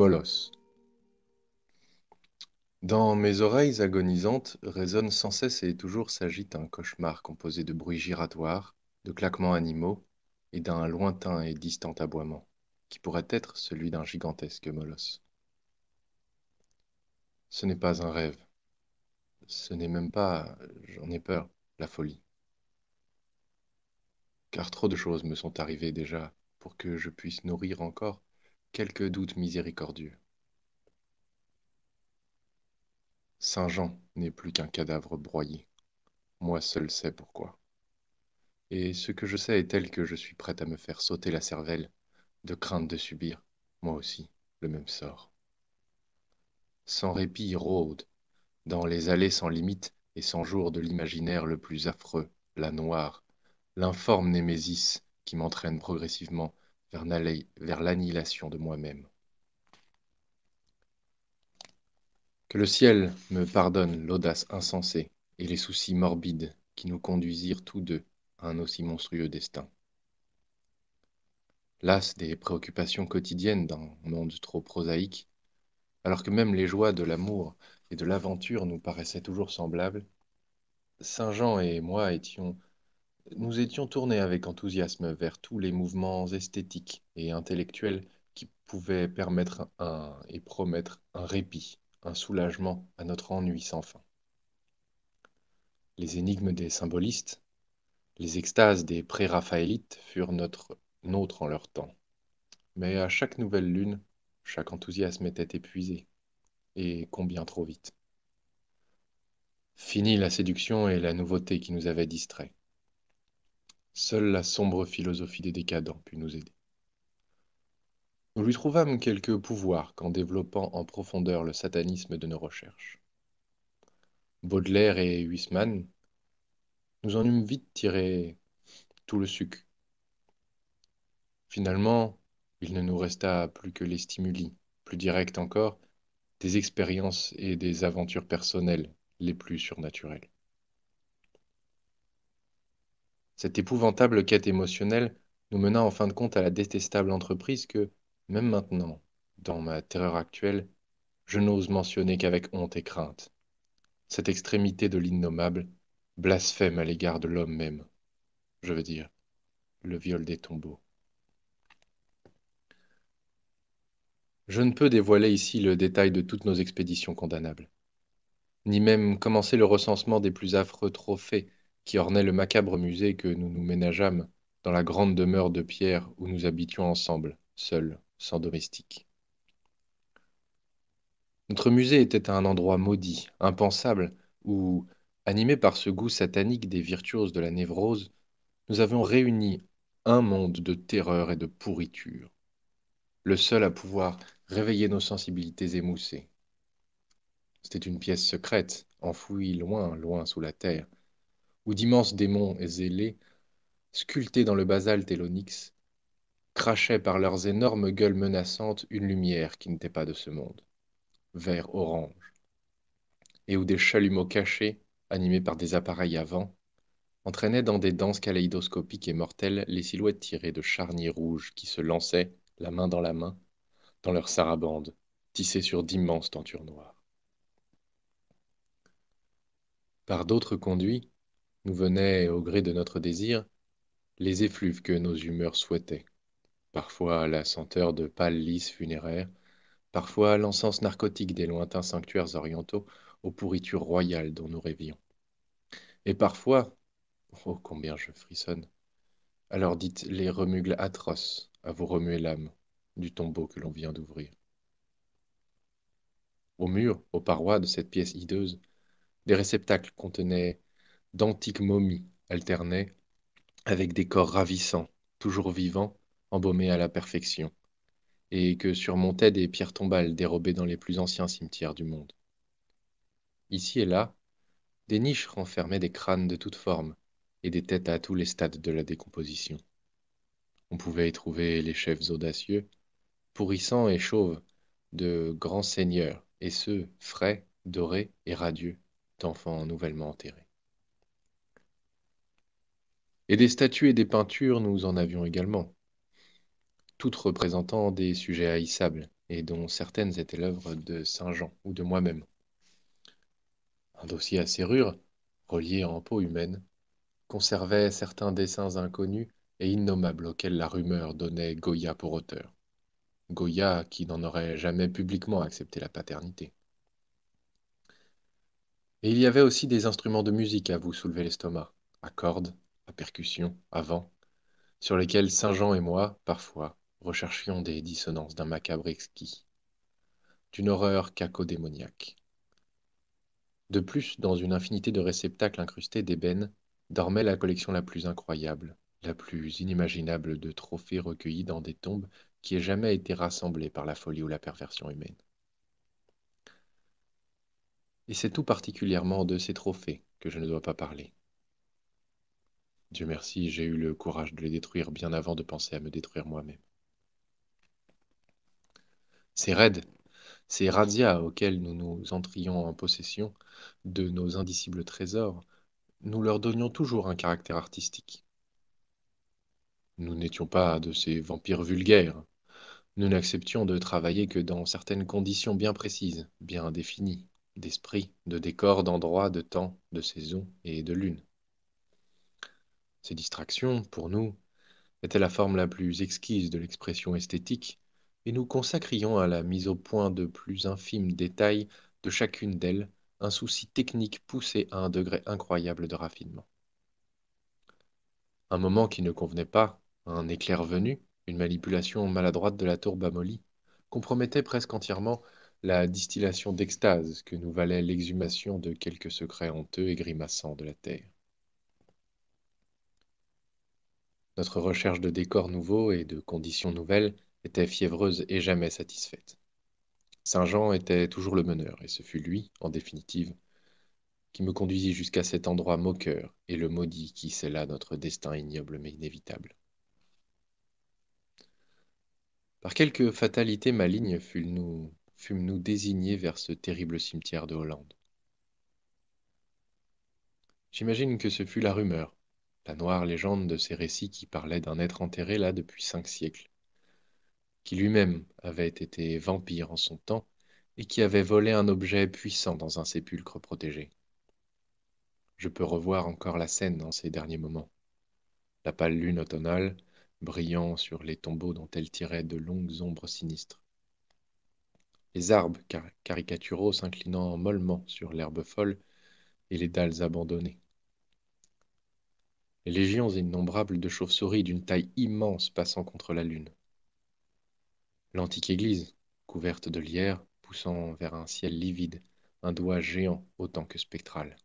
molosse. Dans mes oreilles agonisantes résonne sans cesse et toujours s'agite un cauchemar composé de bruits giratoires, de claquements animaux et d'un lointain et distant aboiement, qui pourrait être celui d'un gigantesque molosse. Ce n'est pas un rêve. Ce n'est même pas, j'en ai peur, la folie. Car trop de choses me sont arrivées déjà pour que je puisse nourrir encore Quelques doutes miséricordieux. Saint Jean n'est plus qu'un cadavre broyé. Moi seul sais pourquoi. Et ce que je sais est tel que je suis prête à me faire sauter la cervelle, de crainte de subir, moi aussi, le même sort. Sans répit rôde, dans les allées sans limite et sans jour de l'imaginaire le plus affreux, la noire, l'informe Némésis qui m'entraîne progressivement vers l'annihilation de moi-même. Que le ciel me pardonne l'audace insensée et les soucis morbides qui nous conduisirent tous deux à un aussi monstrueux destin. Las des préoccupations quotidiennes d'un monde trop prosaïque, alors que même les joies de l'amour et de l'aventure nous paraissaient toujours semblables, Saint Jean et moi étions nous étions tournés avec enthousiasme vers tous les mouvements esthétiques et intellectuels qui pouvaient permettre un et promettre un répit, un soulagement à notre ennui sans fin. Les énigmes des symbolistes, les extases des pré-raphaélites furent notre, nôtre en leur temps. Mais à chaque nouvelle lune, chaque enthousiasme était épuisé, et combien trop vite. Fini la séduction et la nouveauté qui nous avaient distraits. Seule la sombre philosophie des décadents put nous aider. Nous lui trouvâmes quelques pouvoirs qu'en développant en profondeur le satanisme de nos recherches. Baudelaire et Huisman nous en eûmes vite tiré tout le suc. Finalement, il ne nous resta plus que les stimuli, plus directs encore, des expériences et des aventures personnelles les plus surnaturelles. Cette épouvantable quête émotionnelle nous mena en fin de compte à la détestable entreprise que, même maintenant, dans ma terreur actuelle, je n'ose mentionner qu'avec honte et crainte. Cette extrémité de l'innommable, blasphème à l'égard de l'homme même. Je veux dire, le viol des tombeaux. Je ne peux dévoiler ici le détail de toutes nos expéditions condamnables, ni même commencer le recensement des plus affreux trophées qui ornait le macabre musée que nous nous ménageâmes dans la grande demeure de pierre où nous habitions ensemble, seuls, sans domestique. Notre musée était un endroit maudit, impensable, où, animé par ce goût satanique des virtuoses de la névrose, nous avions réuni un monde de terreur et de pourriture, le seul à pouvoir réveiller nos sensibilités émoussées. C'était une pièce secrète, enfouie loin, loin sous la terre, où d'immenses démons ailés, sculptés dans le basalte et l'onyx, crachaient par leurs énormes gueules menaçantes une lumière qui n'était pas de ce monde, vert orange, et où des chalumeaux cachés, animés par des appareils à vent, entraînaient dans des danses kaléidoscopiques et mortelles les silhouettes tirées de charniers rouges qui se lançaient, la main dans la main, dans leurs sarabandes, tissées sur d'immenses tentures noires. Par d'autres conduits, nous venaient, au gré de notre désir, les effluves que nos humeurs souhaitaient. Parfois la senteur de pâles lisses funéraires, parfois l'encens narcotique des lointains sanctuaires orientaux aux pourritures royales dont nous rêvions. Et parfois, oh combien je frissonne, alors dites les remugles atroces à vous remuer l'âme du tombeau que l'on vient d'ouvrir. Au mur, aux parois de cette pièce hideuse, des réceptacles contenaient d'antiques momies alternaient avec des corps ravissants, toujours vivants, embaumés à la perfection, et que surmontaient des pierres tombales dérobées dans les plus anciens cimetières du monde. Ici et là, des niches renfermaient des crânes de toutes formes et des têtes à tous les stades de la décomposition. On pouvait y trouver les chefs audacieux, pourrissants et chauves, de grands seigneurs, et ceux frais, dorés et radieux, d'enfants nouvellement enterrés. Et des statues et des peintures, nous en avions également, toutes représentant des sujets haïssables, et dont certaines étaient l'œuvre de Saint Jean ou de moi-même. Un dossier à serrure, relié en peau humaine, conservait certains dessins inconnus et innommables auxquels la rumeur donnait Goya pour auteur. Goya qui n'en aurait jamais publiquement accepté la paternité. Et il y avait aussi des instruments de musique à vous soulever l'estomac, à cordes, percussions, percussion, avant, sur lesquels Saint-Jean et moi, parfois, recherchions des dissonances d'un macabre exquis, d'une horreur cacodémoniaque. De plus, dans une infinité de réceptacles incrustés d'ébène, dormait la collection la plus incroyable, la plus inimaginable de trophées recueillis dans des tombes qui aient jamais été rassemblés par la folie ou la perversion humaine. Et c'est tout particulièrement de ces trophées que je ne dois pas parler. Dieu merci, j'ai eu le courage de les détruire bien avant de penser à me détruire moi-même. Ces raids, ces razzias auxquels nous nous entrions en possession de nos indicibles trésors, nous leur donnions toujours un caractère artistique. Nous n'étions pas de ces vampires vulgaires. Nous n'acceptions de travailler que dans certaines conditions bien précises, bien définies, d'esprit, de décor, d'endroit, de temps, de saison et de lune. Ces distractions, pour nous, étaient la forme la plus exquise de l'expression esthétique, et nous consacrions à la mise au point de plus infimes détails de chacune d'elles un souci technique poussé à un degré incroyable de raffinement. Un moment qui ne convenait pas, un éclair venu, une manipulation maladroite de la tourbe molly, compromettait presque entièrement la distillation d'extase que nous valait l'exhumation de quelques secrets honteux et grimaçants de la terre. Notre recherche de décors nouveaux et de conditions nouvelles était fiévreuse et jamais satisfaite. Saint-Jean était toujours le meneur, et ce fut lui, en définitive, qui me conduisit jusqu'à cet endroit moqueur et le maudit qui scella notre destin ignoble mais inévitable. Par quelque fatalité maligne fûmes-nous désignés vers ce terrible cimetière de Hollande. J'imagine que ce fut la rumeur, la noire légende de ces récits qui parlaient d'un être enterré là depuis cinq siècles, qui lui-même avait été vampire en son temps et qui avait volé un objet puissant dans un sépulcre protégé. Je peux revoir encore la scène dans ces derniers moments. La pâle lune automnale, brillant sur les tombeaux dont elle tirait de longues ombres sinistres. Les arbres caricaturaux s'inclinant mollement sur l'herbe folle et les dalles abandonnées les légions innombrables de chauves-souris d'une taille immense passant contre la lune. L'antique église, couverte de lierre, poussant vers un ciel livide, un doigt géant autant que spectral.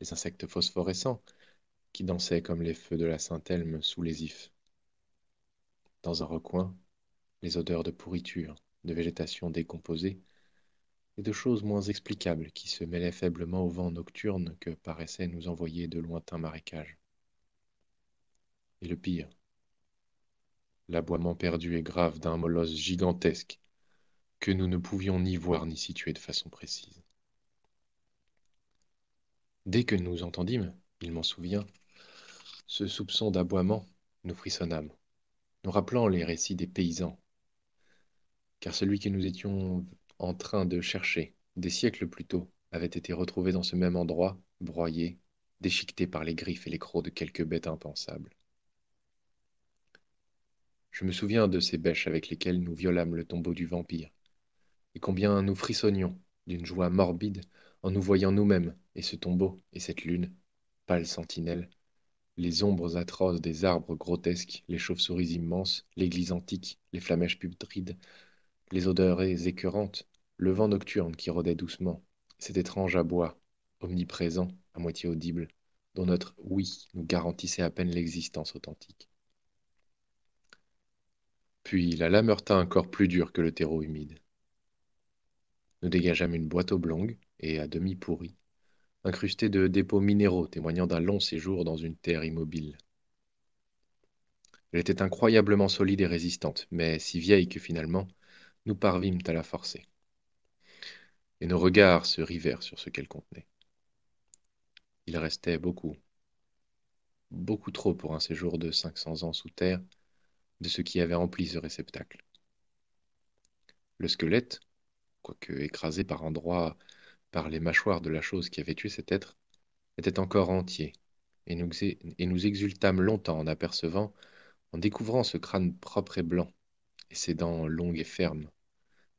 Les insectes phosphorescents, qui dansaient comme les feux de la Sainte-Elme sous les ifs. Dans un recoin, les odeurs de pourriture, de végétation décomposée, et de choses moins explicables qui se mêlaient faiblement au vent nocturne que paraissait nous envoyer de lointains marécages. Et le pire, l'aboiement perdu et grave d'un molosse gigantesque que nous ne pouvions ni voir ni situer de façon précise. Dès que nous entendîmes, il m'en souvient, ce soupçon d'aboiement, nous frissonnâmes, nous rappelant les récits des paysans, car celui que nous étions en train de chercher, des siècles plus tôt, avait été retrouvés dans ce même endroit, broyé, déchiqueté par les griffes et les crocs de quelques bêtes impensables. Je me souviens de ces bêches avec lesquelles nous violâmes le tombeau du vampire, et combien nous frissonnions d'une joie morbide en nous voyant nous-mêmes et ce tombeau et cette lune, pâle sentinelle, les ombres atroces des arbres grotesques, les chauves-souris immenses, l'église antique, les flamèches putrides, les odeurs écœurantes, le vent nocturne qui rôdait doucement, cet étrange abois, omniprésent, à moitié audible, dont notre oui nous garantissait à peine l'existence authentique. Puis la lame heurta un corps plus dur que le terreau humide. Nous dégageâmes une boîte oblongue et à demi pourrie, incrustée de dépôts minéraux témoignant d'un long séjour dans une terre immobile. Elle était incroyablement solide et résistante, mais si vieille que finalement, nous parvîmes à la forcer et nos regards se rivèrent sur ce qu'elle contenait. Il restait beaucoup, beaucoup trop pour un séjour de 500 ans sous terre de ce qui avait rempli ce réceptacle. Le squelette, quoique écrasé par endroits par les mâchoires de la chose qui avait tué cet être, était encore entier, et et nous exultâmes longtemps en apercevant, en découvrant ce crâne propre et blanc, et ses dents longues et fermes,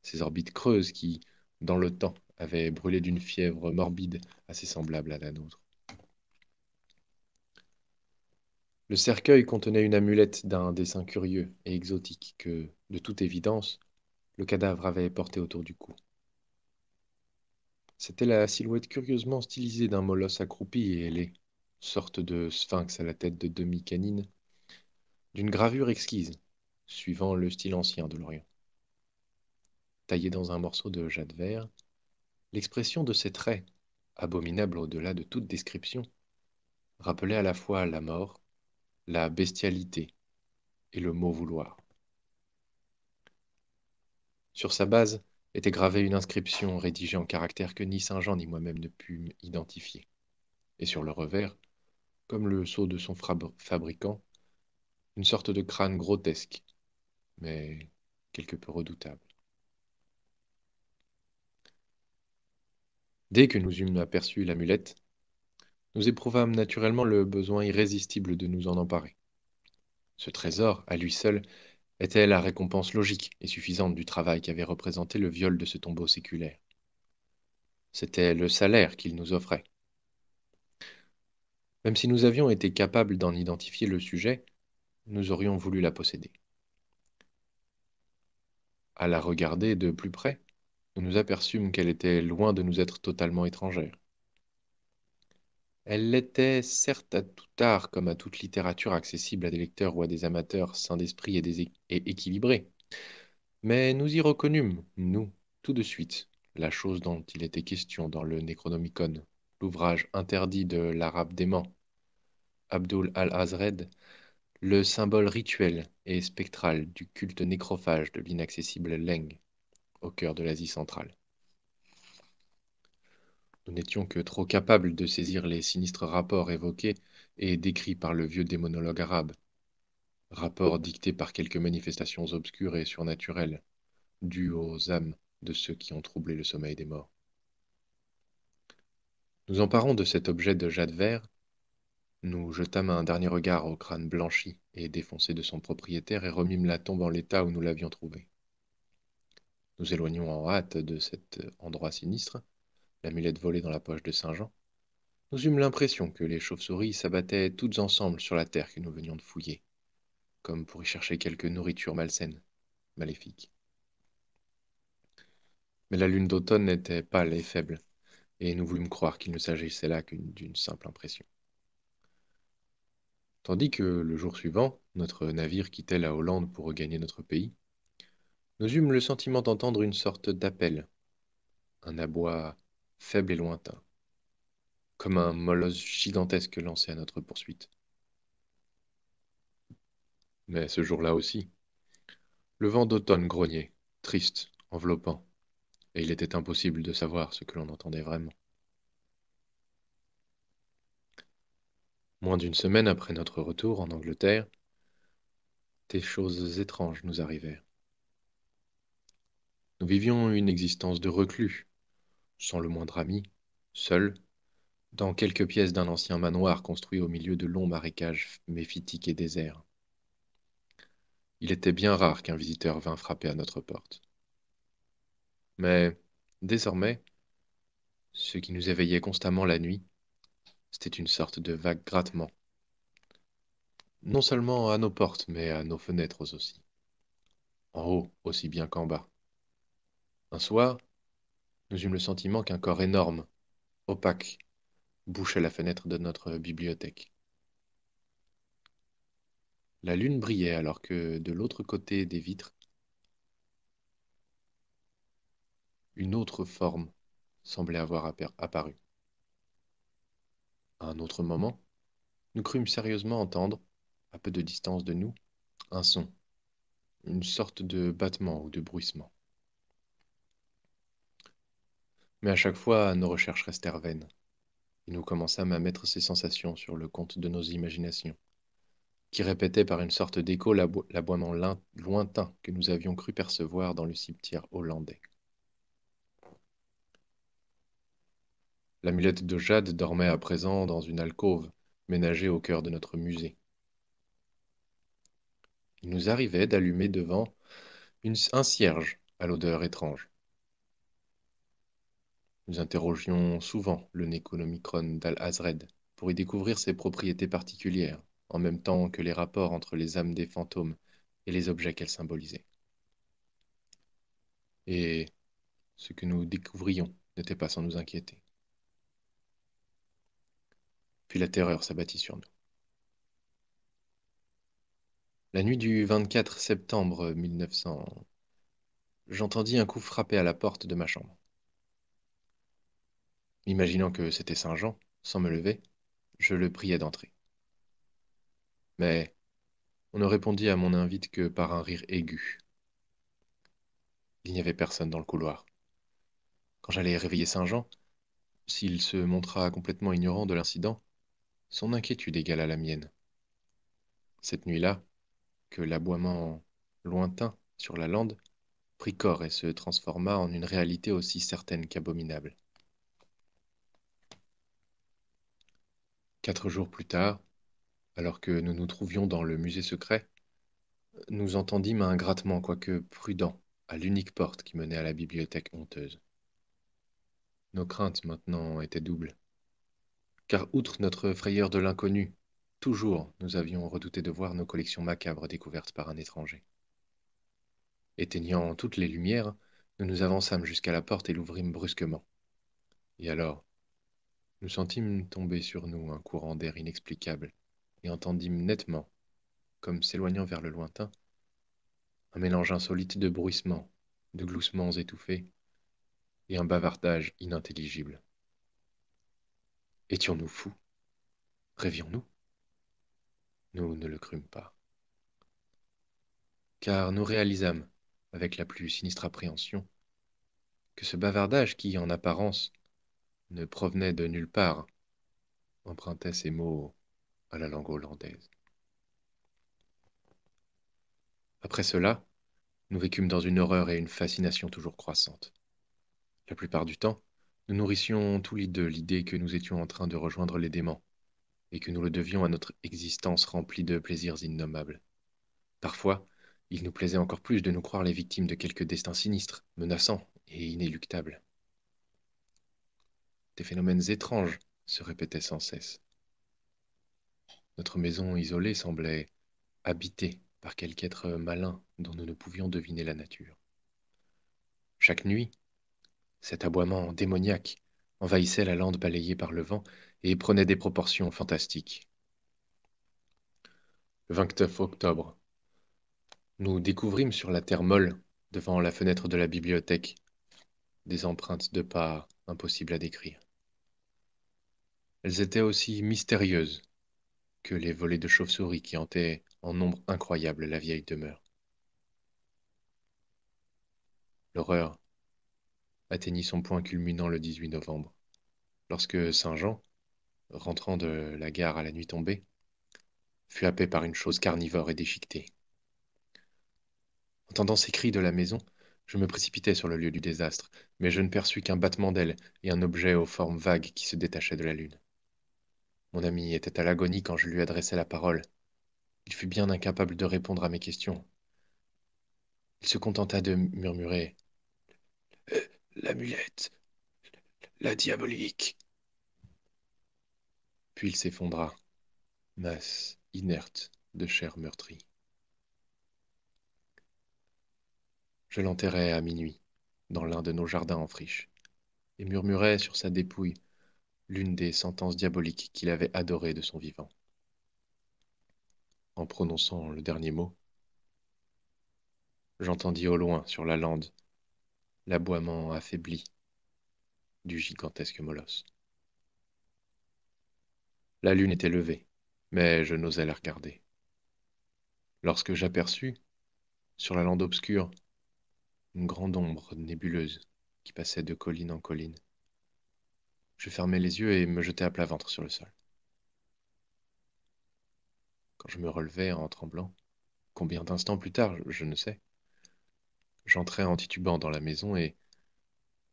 ses orbites creuses qui, dans le temps, avait brûlé d'une fièvre morbide assez semblable à la nôtre. Le cercueil contenait une amulette d'un dessin curieux et exotique que, de toute évidence, le cadavre avait porté autour du cou. C'était la silhouette curieusement stylisée d'un molosse accroupi et ailé, sorte de sphinx à la tête de demi-canine, d'une gravure exquise, suivant le style ancien de l'Orient taillé dans un morceau de jade vert, l'expression de ses traits, abominable au-delà de toute description, rappelait à la fois la mort, la bestialité et le mot vouloir. Sur sa base était gravée une inscription rédigée en caractères que ni Saint-Jean ni moi-même ne pûmes identifier. Et sur le revers, comme le sceau de son fabricant, une sorte de crâne grotesque, mais quelque peu redoutable. Dès que nous eûmes aperçu l'amulette, nous éprouvâmes naturellement le besoin irrésistible de nous en emparer. Ce trésor, à lui seul, était la récompense logique et suffisante du travail qu'avait représenté le viol de ce tombeau séculaire. C'était le salaire qu'il nous offrait. Même si nous avions été capables d'en identifier le sujet, nous aurions voulu la posséder. À la regarder de plus près, nous nous aperçûmes qu'elle était loin de nous être totalement étrangère. Elle l'était certes à tout art comme à toute littérature accessible à des lecteurs ou à des amateurs sains d'esprit et, équilibrés, mais nous y reconnûmes, nous, tout de suite, la chose dont il était question dans le Necronomicon, l'ouvrage interdit de l'arabe dément, Abdul al-Azred, le symbole rituel et spectral du culte nécrophage de l'inaccessible Leng au cœur de l'Asie centrale. Nous n'étions que trop capables de saisir les sinistres rapports évoqués et décrits par le vieux démonologue arabe, rapports dictés par quelques manifestations obscures et surnaturelles, dues aux âmes de ceux qui ont troublé le sommeil des morts. Nous emparons de cet objet de jade vert, nous jetâmes un dernier regard au crâne blanchi et défoncé de son propriétaire et remîmes la tombe en l'état où nous l'avions trouvée. Nous éloignons en hâte de cet endroit sinistre, l'amulette volée dans la poche de Saint Jean. Nous eûmes l'impression que les chauves-souris s'abattaient toutes ensemble sur la terre que nous venions de fouiller, comme pour y chercher quelque nourriture malsaine, maléfique. Mais la lune d'automne était pâle et faible, et nous voulûmes croire qu'il ne s'agissait là qu'une simple impression. Tandis que, le jour suivant, notre navire quittait la Hollande pour regagner notre pays, nous eûmes le sentiment d'entendre une sorte d'appel, un aboi faible et lointain, comme un molosse gigantesque lancé à notre poursuite. Mais ce jour-là aussi, le vent d'automne grognait, triste, enveloppant, et il était impossible de savoir ce que l'on entendait vraiment. Moins d'une semaine après notre retour en Angleterre, des choses étranges nous arrivèrent. Nous vivions une existence de reclus, sans le moindre ami, seuls, dans quelques pièces d'un ancien manoir construit au milieu de longs marécages méphitiques et déserts. Il était bien rare qu'un visiteur vînt frapper à notre porte. Mais, désormais, ce qui nous éveillait constamment la nuit, c'était une sorte de vague grattement. Non seulement à nos portes, mais à nos fenêtres aussi. En haut aussi bien qu'en bas. Un soir, nous eûmes le sentiment qu'un corps énorme, opaque, bouchait la fenêtre de notre bibliothèque. La lune brillait alors que de l'autre côté des vitres, une autre forme semblait avoir apparu. À un autre moment, nous crûmes sérieusement entendre, à peu de distance de nous, un son, une sorte de battement ou de bruissement. Mais à chaque fois, nos recherches restèrent vaines, et nous commençâmes à mettre ces sensations sur le compte de nos imaginations, qui répétaient par une sorte d'écho l'aboiement lointain que nous avions cru percevoir dans le cimetière hollandais. L'amulette de jade dormait à présent dans une alcôve ménagée au cœur de notre musée. Il nous arrivait d'allumer devant un cierge à l'odeur étrange. Nous interrogions souvent le néconomicrone d'Al-Azred pour y découvrir ses propriétés particulières, en même temps que les rapports entre les âmes des fantômes et les objets qu'elles symbolisaient. Et ce que nous découvrions n'était pas sans nous inquiéter. Puis la terreur s'abattit sur nous. La nuit du 24 septembre 1900, j'entendis un coup frapper à la porte de ma chambre. Imaginant que c'était Saint Jean, sans me lever, je le priai d'entrer. Mais on ne répondit à mon invite que par un rire aigu. Il n'y avait personne dans le couloir. Quand j'allais réveiller Saint Jean, s'il se montra complètement ignorant de l'incident, son inquiétude égala la mienne. Cette nuit-là, que l'aboiement lointain sur la lande prit corps et se transforma en une réalité aussi certaine qu'abominable. Quatre jours plus tard, alors que nous nous trouvions dans le musée secret, nous entendîmes un grattement, quoique prudent, à l'unique porte qui menait à la bibliothèque honteuse. Nos craintes maintenant étaient doubles, car outre notre frayeur de l'inconnu, toujours nous avions redouté de voir nos collections macabres découvertes par un étranger. Éteignant toutes les lumières, nous nous avançâmes jusqu'à la porte et l'ouvrîmes brusquement. Et alors, nous sentîmes tomber sur nous un courant d'air inexplicable et entendîmes nettement, comme s'éloignant vers le lointain, un mélange insolite de bruissements, de gloussements étouffés et un bavardage inintelligible. Étions-nous fous Rêvions-nous Nous ne le crûmes pas. Car nous réalisâmes, avec la plus sinistre appréhension, que ce bavardage qui, en apparence, ne provenait de nulle part, empruntait ces mots à la langue hollandaise. Après cela, nous vécûmes dans une horreur et une fascination toujours croissantes. La plupart du temps, nous nourrissions tous les deux l'idée que nous étions en train de rejoindre les démons, et que nous le devions à notre existence remplie de plaisirs innommables. Parfois, il nous plaisait encore plus de nous croire les victimes de quelque destin sinistre, menaçant et inéluctable. Des phénomènes étranges se répétaient sans cesse. Notre maison isolée semblait habitée par quelque être malin dont nous ne pouvions deviner la nature. Chaque nuit, cet aboiement démoniaque envahissait la lande balayée par le vent et prenait des proportions fantastiques. Le 29 octobre, nous découvrîmes sur la terre molle, devant la fenêtre de la bibliothèque, des empreintes de pas impossible à décrire. Elles étaient aussi mystérieuses que les volées de chauves-souris qui hantaient en nombre incroyable la vieille demeure. L'horreur atteignit son point culminant le 18 novembre, lorsque Saint-Jean, rentrant de la gare à la nuit tombée, fut happé par une chose carnivore et déchiquetée. Entendant ces cris de la maison, je me précipitais sur le lieu du désastre, mais je ne perçus qu'un battement d'ailes et un objet aux formes vagues qui se détachait de la lune. Mon ami était à l'agonie quand je lui adressai la parole. Il fut bien incapable de répondre à mes questions. Il se contenta de murmurer euh, La L'amulette, la diabolique. Puis il s'effondra, masse inerte de chair meurtrie. Je l'enterrai à minuit, dans l'un de nos jardins en friche, et murmurai sur sa dépouille l'une des sentences diaboliques qu'il avait adorées de son vivant. En prononçant le dernier mot, j'entendis au loin, sur la lande, l'aboiement affaibli du gigantesque molosse. La lune était levée, mais je n'osais la regarder. Lorsque j'aperçus, sur la lande obscure, une grande ombre nébuleuse qui passait de colline en colline. Je fermais les yeux et me jetais à plat ventre sur le sol. Quand je me relevais en tremblant, combien d'instants plus tard, je ne sais, j'entrais en titubant dans la maison et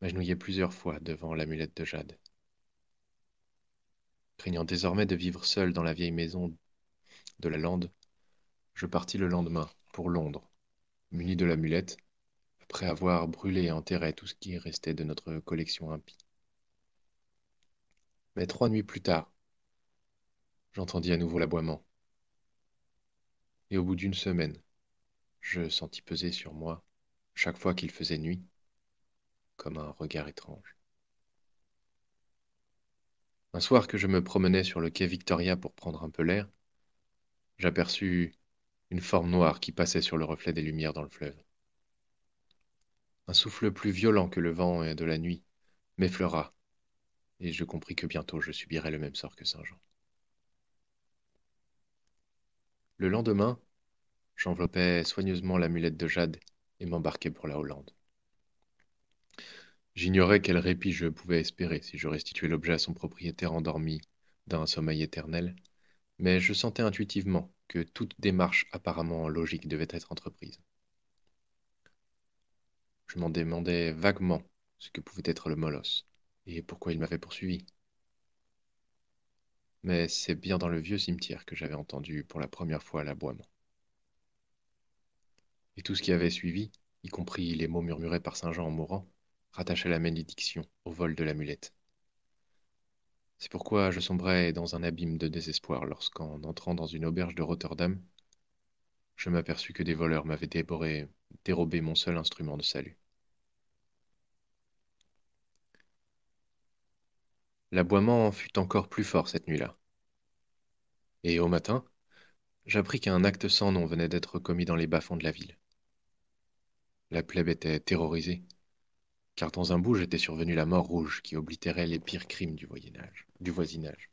m'agenouillais plusieurs fois devant l'amulette de jade. Craignant désormais de vivre seul dans la vieille maison de la lande, je partis le lendemain pour Londres, muni de l'amulette après avoir brûlé et enterré tout ce qui restait de notre collection impie. Mais trois nuits plus tard, j'entendis à nouveau l'aboiement. Et au bout d'une semaine, je sentis peser sur moi, chaque fois qu'il faisait nuit, comme un regard étrange. Un soir que je me promenais sur le quai Victoria pour prendre un peu l'air, j'aperçus une forme noire qui passait sur le reflet des lumières dans le fleuve. Un souffle plus violent que le vent de la nuit m'effleura, et je compris que bientôt je subirais le même sort que Saint Jean. Le lendemain, j'enveloppais soigneusement l'amulette de jade et m'embarquai pour la Hollande. J'ignorais quel répit je pouvais espérer si je restituais l'objet à son propriétaire endormi d'un sommeil éternel, mais je sentais intuitivement que toute démarche apparemment logique devait être entreprise. Je m'en demandais vaguement ce que pouvait être le molosse et pourquoi il m'avait poursuivi. Mais c'est bien dans le vieux cimetière que j'avais entendu pour la première fois l'aboiement. Et tout ce qui avait suivi, y compris les mots murmurés par Saint Jean en mourant, rattachait la malédiction au vol de l'amulette. C'est pourquoi je sombrais dans un abîme de désespoir lorsqu'en entrant dans une auberge de Rotterdam, je m'aperçus que des voleurs m'avaient déboré, dérobé mon seul instrument de salut. L'aboiement fut encore plus fort cette nuit-là. Et au matin, j'appris qu'un acte sans nom venait d'être commis dans les bas-fonds de la ville. La plèbe était terrorisée, car dans un bout j'étais survenue la mort rouge qui oblitérait les pires crimes du, du voisinage.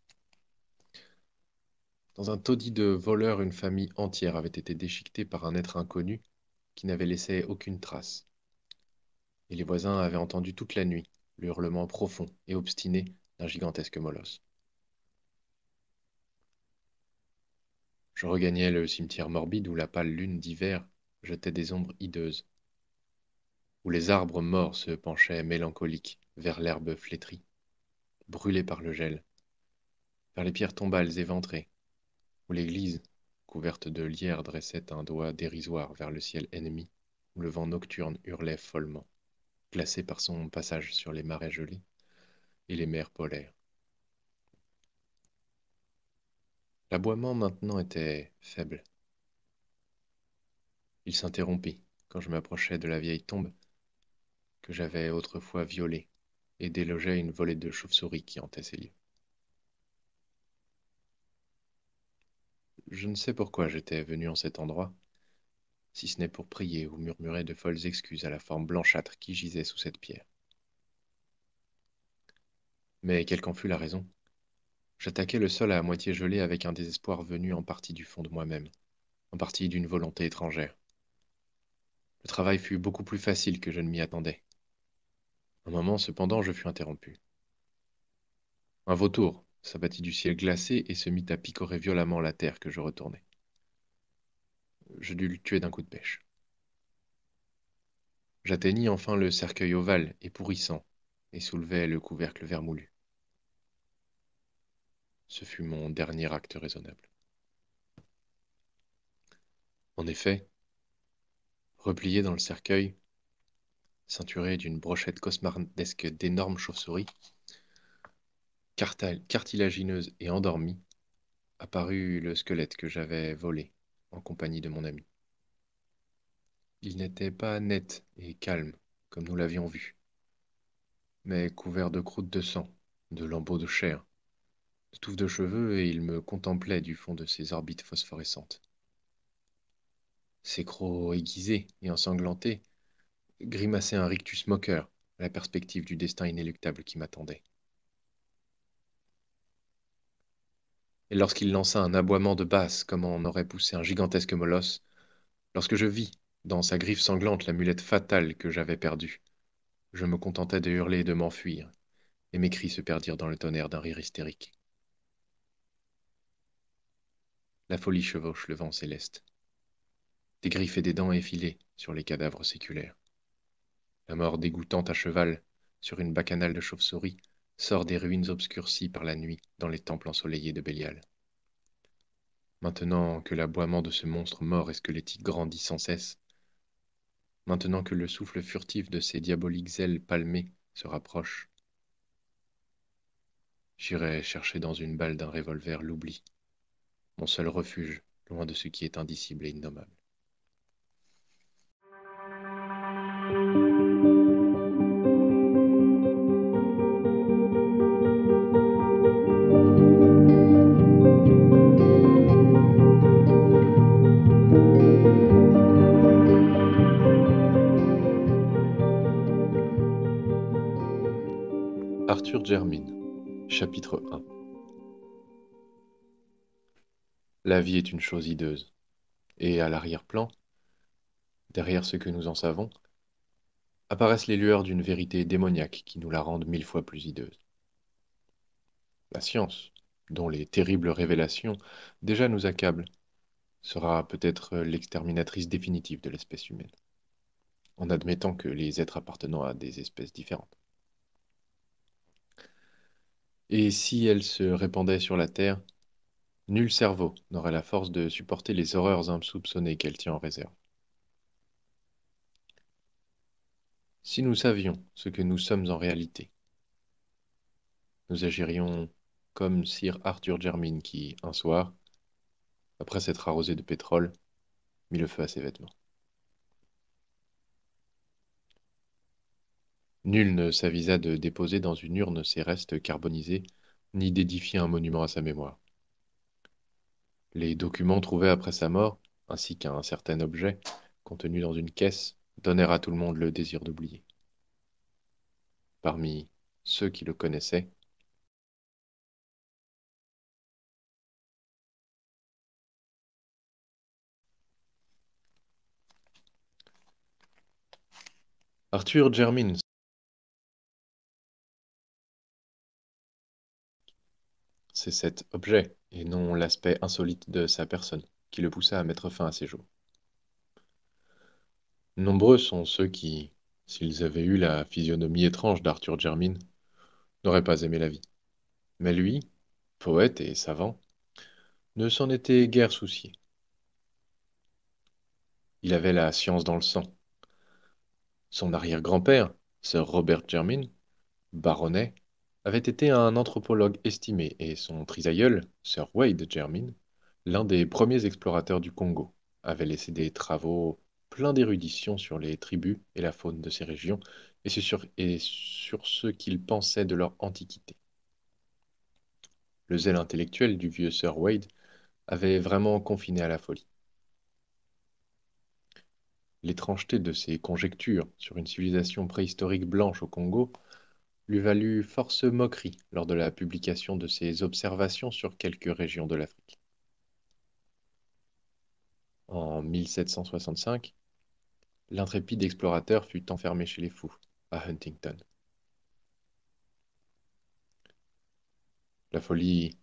Dans un taudis de voleurs, une famille entière avait été déchiquetée par un être inconnu qui n'avait laissé aucune trace. Et les voisins avaient entendu toute la nuit le hurlement profond et obstiné d'un gigantesque molosse. Je regagnais le cimetière morbide où la pâle lune d'hiver jetait des ombres hideuses, où les arbres morts se penchaient mélancoliques vers l'herbe flétrie, brûlée par le gel, vers les pierres tombales éventrées, où l'église, couverte de lierre, dressait un doigt dérisoire vers le ciel ennemi, où le vent nocturne hurlait follement, glacé par son passage sur les marais gelés et les mers polaires. L'aboiement maintenant était faible. Il s'interrompit quand je m'approchais de la vieille tombe que j'avais autrefois violée et délogeait une volée de chauves-souris qui hantait ses lieux. Je ne sais pourquoi j'étais venu en cet endroit, si ce n'est pour prier ou murmurer de folles excuses à la forme blanchâtre qui gisait sous cette pierre. Mais quelle qu'en fût la raison, j'attaquais le sol à moitié gelé avec un désespoir venu en partie du fond de moi-même, en partie d'une volonté étrangère. Le travail fut beaucoup plus facile que je ne m'y attendais. Un moment, cependant, je fus interrompu. Un vautour s'abattit du ciel glacé et se mit à picorer violemment la terre que je retournais. Je dus le tuer d'un coup de pêche. J'atteignis enfin le cercueil ovale et pourrissant et soulevai le couvercle vermoulu. Ce fut mon dernier acte raisonnable. En effet, replié dans le cercueil, ceinturé d'une brochette cosmardesque d'énormes chauves-souris, cartilagineuse et endormie, apparut le squelette que j'avais volé en compagnie de mon ami. Il n'était pas net et calme, comme nous l'avions vu, mais couvert de croûtes de sang, de lambeaux de chair, touffe de cheveux et il me contemplait du fond de ses orbites phosphorescentes. Ses crocs aiguisés et ensanglantés grimaçaient un rictus moqueur à la perspective du destin inéluctable qui m'attendait. Et lorsqu'il lança un aboiement de basse comme on aurait poussé un gigantesque molosse, lorsque je vis dans sa griffe sanglante la mulette fatale que j'avais perdue, je me contentais de hurler et de m'enfuir, et mes cris se perdirent dans le tonnerre d'un rire hystérique. la folie chevauche le vent céleste. Des griffes et des dents effilées sur les cadavres séculaires. La mort dégoûtante à cheval, sur une bacchanale de chauve souris sort des ruines obscurcies par la nuit dans les temples ensoleillés de Bélial. Maintenant que l'aboiement de ce monstre mort et squelettique grandit sans cesse, maintenant que le souffle furtif de ses diaboliques ailes palmées se rapproche, j'irai chercher dans une balle d'un revolver l'oubli mon seul refuge, loin de ce qui est indicible et innommable. Arthur Germin, chapitre 1 la vie est une chose hideuse. Et à l'arrière-plan, derrière ce que nous en savons, apparaissent les lueurs d'une vérité démoniaque qui nous la rendent mille fois plus hideuse. La science, dont les terribles révélations déjà nous accablent, sera peut-être l'exterminatrice définitive de l'espèce humaine, en admettant que les êtres appartenant à des espèces différentes. Et si elle se répandait sur la Terre, Nul cerveau n'aurait la force de supporter les horreurs insoupçonnées qu'elle tient en réserve. Si nous savions ce que nous sommes en réalité, nous agirions comme Sir Arthur Jermyn, qui, un soir, après s'être arrosé de pétrole, mit le feu à ses vêtements. Nul ne s'avisa de déposer dans une urne ses restes carbonisés, ni d'édifier un monument à sa mémoire. Les documents trouvés après sa mort, ainsi qu'un certain objet contenu dans une caisse, donnèrent à tout le monde le désir d'oublier. Parmi ceux qui le connaissaient, Arthur Germins cet objet, et non l'aspect insolite de sa personne, qui le poussa à mettre fin à ses jours. Nombreux sont ceux qui, s'ils avaient eu la physionomie étrange d'Arthur Jermyn, n'auraient pas aimé la vie. Mais lui, poète et savant, ne s'en était guère soucié. Il avait la science dans le sang. Son arrière-grand-père, Sir Robert Jermyn, baronnet, avait été un anthropologue estimé et son trisaïeul, Sir Wade Jermyn, l'un des premiers explorateurs du Congo, avait laissé des travaux pleins d'érudition sur les tribus et la faune de ces régions et sur, ce qu'ils pensaient de leur antiquité. Le zèle intellectuel du vieux Sir Wade avait vraiment confiné à la folie. L'étrangeté de ses conjectures sur une civilisation préhistorique blanche au Congo lui valut force moquerie lors de la publication de ses observations sur quelques régions de l'Afrique. En 1765, l'intrépide explorateur fut enfermé chez les fous, à Huntington. La folie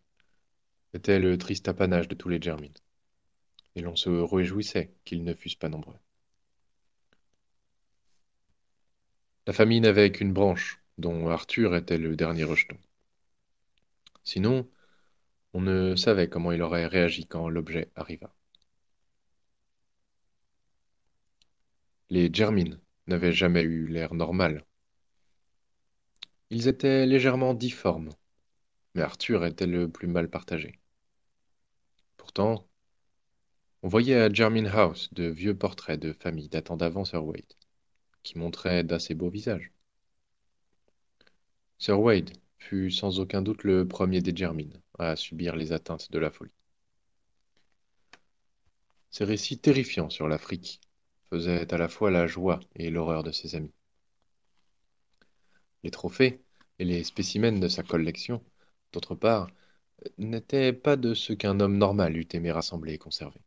était le triste apanage de tous les Germines, et l'on se réjouissait qu'ils ne fussent pas nombreux. La famille n'avait qu'une branche dont Arthur était le dernier rejeton. Sinon, on ne savait comment il aurait réagi quand l'objet arriva. Les germines n'avaient jamais eu l'air normal. Ils étaient légèrement difformes, mais Arthur était le plus mal partagé. Pourtant, on voyait à Germin House de vieux portraits de famille datant d'avant Sir Waite, qui montraient d'assez beaux visages. Sir Wade fut sans aucun doute le premier des Germines à subir les atteintes de la folie. Ces récits terrifiants sur l'Afrique faisaient à la fois la joie et l'horreur de ses amis. Les trophées et les spécimens de sa collection, d'autre part, n'étaient pas de ce qu'un homme normal eût aimé rassembler et conserver.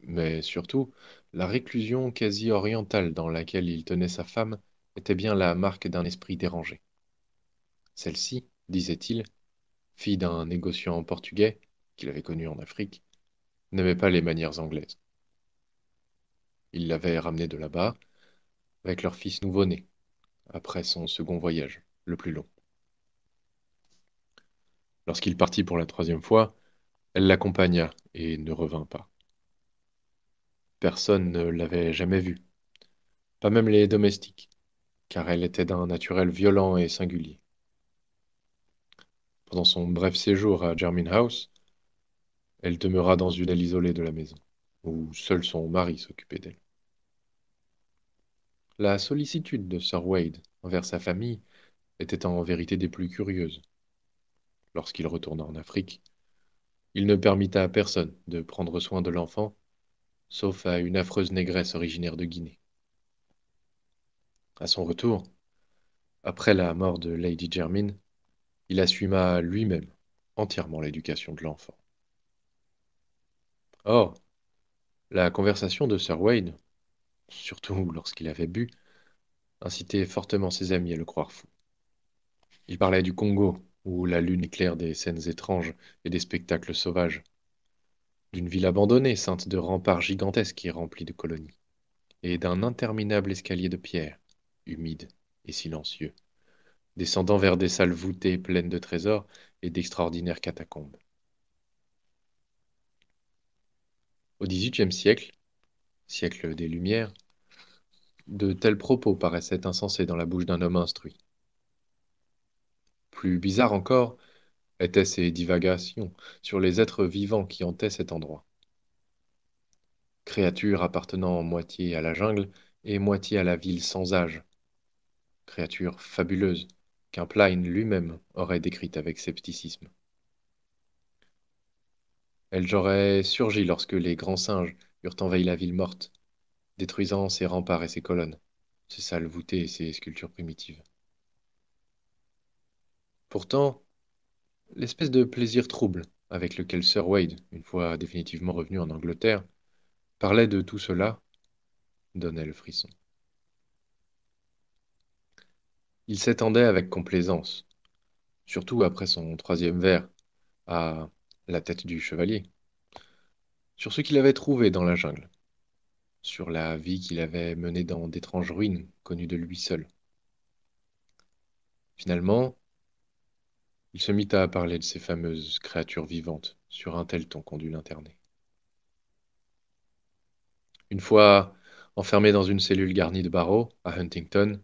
Mais surtout, la réclusion quasi orientale dans laquelle il tenait sa femme était bien la marque d'un esprit dérangé. Celle-ci, disait-il, fille d'un négociant portugais qu'il avait connu en Afrique, n'aimait pas les manières anglaises. Il l'avait ramenée de là-bas avec leur fils nouveau-né, après son second voyage, le plus long. Lorsqu'il partit pour la troisième fois, elle l'accompagna et ne revint pas. Personne ne l'avait jamais vue, pas même les domestiques, car elle était d'un naturel violent et singulier. Pendant son bref séjour à Jermyn House, elle demeura dans une aile isolée de la maison, où seul son mari s'occupait d'elle. La sollicitude de Sir Wade envers sa famille était en vérité des plus curieuses. Lorsqu'il retourna en Afrique, il ne permit à personne de prendre soin de l'enfant, sauf à une affreuse négresse originaire de Guinée. À son retour, après la mort de Lady Jermyn, il assuma lui-même entièrement l'éducation de l'enfant. Or, la conversation de Sir Wayne, surtout lorsqu'il avait bu, incitait fortement ses amis à le croire fou. Il parlait du Congo, où la lune éclaire des scènes étranges et des spectacles sauvages, d'une ville abandonnée, ceinte de remparts gigantesques et remplis de colonies, et d'un interminable escalier de pierre, humide et silencieux, descendant vers des salles voûtées pleines de trésors et d'extraordinaires catacombes. Au XVIIIe siècle, siècle des Lumières, de tels propos paraissaient insensés dans la bouche d'un homme instruit. Plus bizarre encore étaient ces divagations sur les êtres vivants qui hantaient cet endroit. Créatures appartenant moitié à la jungle et moitié à la ville sans âge. Créatures fabuleuses, qu'un plein lui-même aurait décrite avec scepticisme. Elle j'aurais surgi lorsque les grands singes eurent envahi la ville morte, détruisant ses remparts et ses colonnes, ses salles voûtées et ses sculptures primitives. Pourtant, l'espèce de plaisir trouble avec lequel Sir Wade, une fois définitivement revenu en Angleterre, parlait de tout cela donnait le frisson. Il s'étendait avec complaisance, surtout après son troisième verre, à la tête du chevalier, sur ce qu'il avait trouvé dans la jungle, sur la vie qu'il avait menée dans d'étranges ruines connues de lui seul. Finalement, il se mit à parler de ces fameuses créatures vivantes sur un tel ton qu'on dut l'interner. Une fois enfermé dans une cellule garnie de barreaux à Huntington,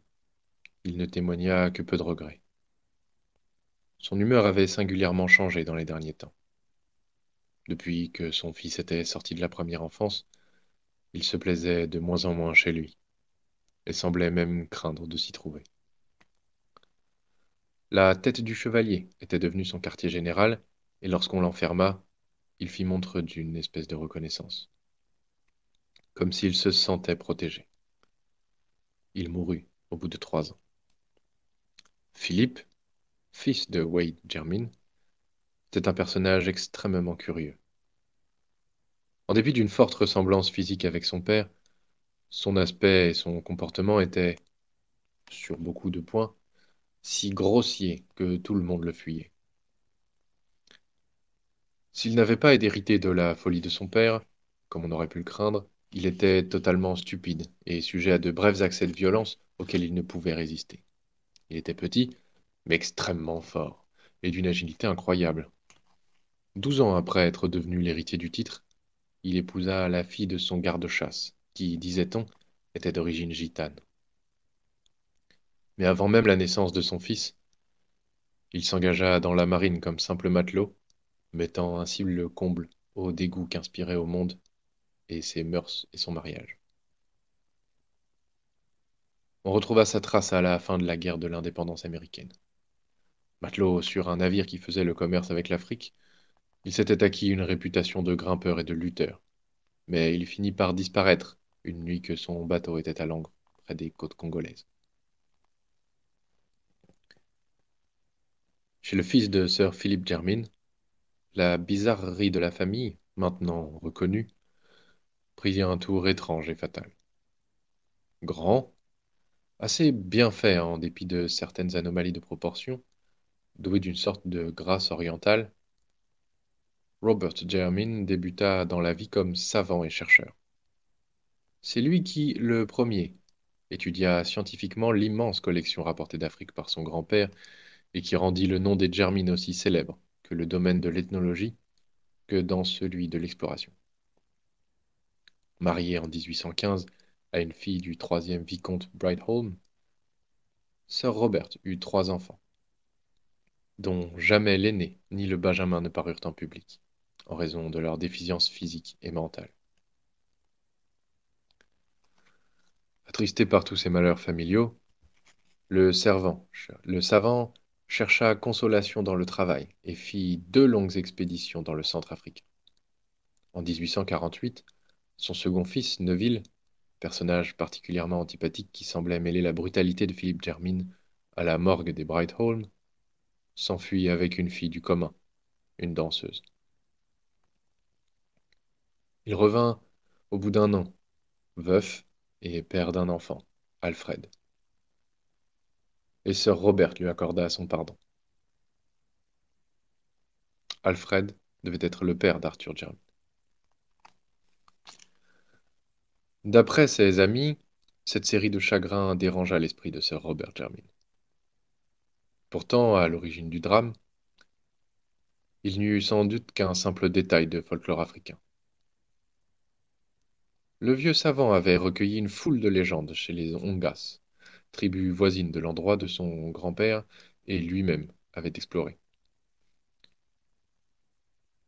il ne témoigna que peu de regrets. Son humeur avait singulièrement changé dans les derniers temps. Depuis que son fils était sorti de la première enfance, il se plaisait de moins en moins chez lui, et semblait même craindre de s'y trouver. La tête du chevalier était devenue son quartier général, et lorsqu'on l'enferma, il fit montre d'une espèce de reconnaissance, comme s'il se sentait protégé. Il mourut au bout de trois ans. Philippe, fils de Wade Germin, était un personnage extrêmement curieux. En dépit d'une forte ressemblance physique avec son père, son aspect et son comportement étaient, sur beaucoup de points, si grossiers que tout le monde le fuyait. S'il n'avait pas été hérité de la folie de son père, comme on aurait pu le craindre, il était totalement stupide et sujet à de brefs accès de violence auxquels il ne pouvait résister. Il était petit, mais extrêmement fort, et d'une agilité incroyable. Douze ans après être devenu l'héritier du titre, il épousa la fille de son garde-chasse, qui, disait-on, était d'origine gitane. Mais avant même la naissance de son fils, il s'engagea dans la marine comme simple matelot, mettant ainsi le comble au dégoût qu'inspirait au monde et ses mœurs et son mariage. On retrouva sa trace à la fin de la guerre de l'indépendance américaine. Matelot sur un navire qui faisait le commerce avec l'Afrique, il s'était acquis une réputation de grimpeur et de lutteur. Mais il finit par disparaître une nuit que son bateau était à l'angle près des côtes congolaises. Chez le fils de Sir Philip Jermyn, la bizarrerie de la famille, maintenant reconnue, prit un tour étrange et fatal. Grand, assez bien fait, hein, en dépit de certaines anomalies de proportion, doué d'une sorte de grâce orientale. Robert Jermyn débuta dans la vie comme savant et chercheur. C'est lui qui, le premier, étudia scientifiquement l'immense collection rapportée d'Afrique par son grand-père et qui rendit le nom des Jermyn aussi célèbre que le domaine de l'ethnologie que dans celui de l'exploration. Marié en 1815, à une fille du troisième vicomte Brightholm, Sir Robert eut trois enfants, dont jamais l'aîné ni le benjamin ne parurent en public, en raison de leur déficience physique et mentale. Attristé par tous ces malheurs familiaux, le, servant, le savant chercha consolation dans le travail et fit deux longues expéditions dans le centre africain. En 1848, son second fils, Neville, personnage particulièrement antipathique qui semblait mêler la brutalité de Philippe Germine à la morgue des Brightholm, s'enfuit avec une fille du commun, une danseuse. Il revint au bout d'un an, veuf et père d'un enfant, Alfred. Et sœur Robert lui accorda son pardon. Alfred devait être le père d'Arthur Germain. D'après ses amis, cette série de chagrins dérangea l'esprit de Sir Robert Jermyn. Pourtant, à l'origine du drame, il n'y eut sans doute qu'un simple détail de folklore africain. Le vieux savant avait recueilli une foule de légendes chez les Ongas, tribu voisine de l'endroit de son grand-père et lui-même avait exploré.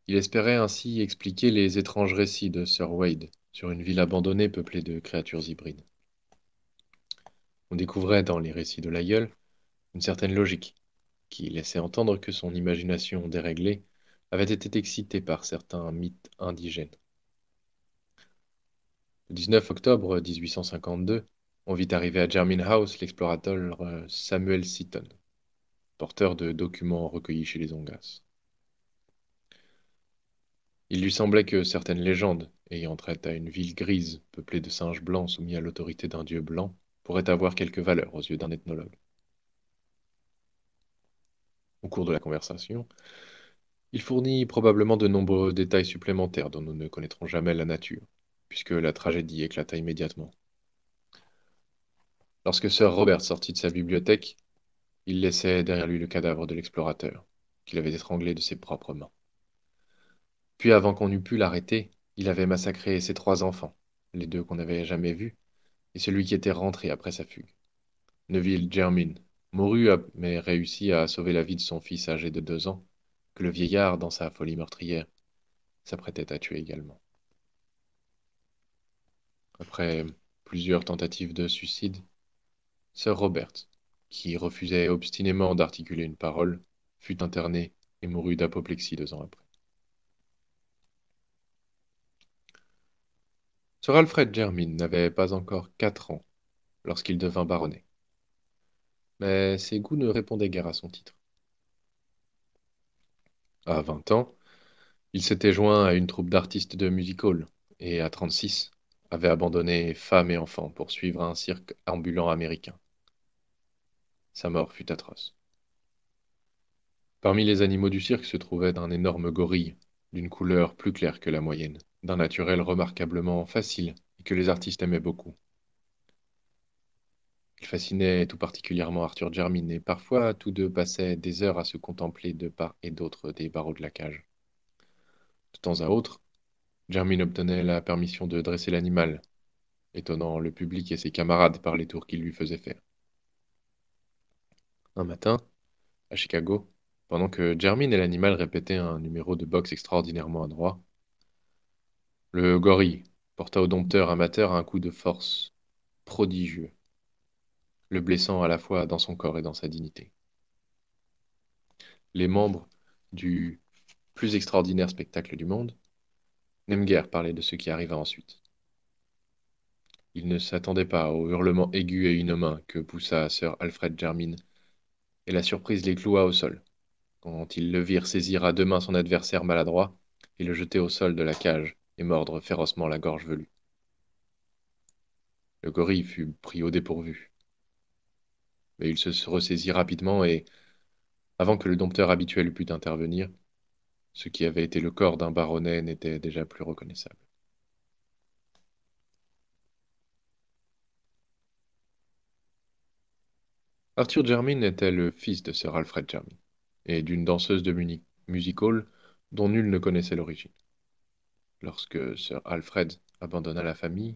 Il espérait ainsi expliquer les étranges récits de Sir Wade, sur une ville abandonnée peuplée de créatures hybrides. On découvrait dans les récits de l'aïeul une certaine logique, qui laissait entendre que son imagination déréglée avait été excitée par certains mythes indigènes. Le 19 octobre 1852, on vit arriver à German House l'explorateur euh, Samuel Seaton, porteur de documents recueillis chez les Ongas. Il lui semblait que certaines légendes, ayant trait à une ville grise peuplée de singes blancs soumis à l'autorité d'un dieu blanc, pourraient avoir quelque valeur aux yeux d'un ethnologue. Au cours de la conversation, il fournit probablement de nombreux détails supplémentaires dont nous ne connaîtrons jamais la nature, puisque la tragédie éclata immédiatement. Lorsque Sir Robert sortit de sa bibliothèque, il laissait derrière lui le cadavre de l'explorateur, qu'il avait étranglé de ses propres mains. Puis avant qu'on eût pu l'arrêter, il avait massacré ses trois enfants, les deux qu'on n'avait jamais vus, et celui qui était rentré après sa fugue. Neville Germin, mourut mais réussit à sauver la vie de son fils âgé de deux ans, que le vieillard, dans sa folie meurtrière, s'apprêtait à tuer également. Après plusieurs tentatives de suicide, Sir Robert, qui refusait obstinément d'articuler une parole, fut interné et mourut d'apoplexie deux ans après. Sir Alfred Jermyn n'avait pas encore quatre ans lorsqu'il devint baronnet. Mais ses goûts ne répondaient guère à son titre. À vingt ans, il s'était joint à une troupe d'artistes de music hall et à 36 avait abandonné femme et enfants pour suivre un cirque ambulant américain. Sa mort fut atroce. Parmi les animaux du cirque se trouvait un énorme gorille, d'une couleur plus claire que la moyenne d'un naturel remarquablement facile et que les artistes aimaient beaucoup. Il fascinait tout particulièrement Arthur Germine et parfois tous deux passaient des heures à se contempler de part et d'autre des barreaux de la cage. De temps à autre, germin obtenait la permission de dresser l'animal, étonnant le public et ses camarades par les tours qu'il lui faisait faire. Un matin, à Chicago, pendant que germin et l'animal répétaient un numéro de boxe extraordinairement adroit, le gorille porta au dompteur amateur un coup de force prodigieux, le blessant à la fois dans son corps et dans sa dignité. Les membres du plus extraordinaire spectacle du monde n'aiment guère parler de ce qui arriva ensuite. Il ne s'attendait pas au hurlement aigu et main que poussa sir Alfred Germine, et la surprise les cloua au sol, quand ils le virent saisir à deux mains son adversaire maladroit et le jeter au sol de la cage, et mordre férocement la gorge velue. Le gorille fut pris au dépourvu. Mais il se ressaisit rapidement et, avant que le dompteur habituel pût intervenir, ce qui avait été le corps d'un baronnet n'était déjà plus reconnaissable. Arthur Jermyn était le fils de Sir Alfred Jermyn et d'une danseuse de Munich, music hall dont nul ne connaissait l'origine. Lorsque Sir Alfred abandonna la famille,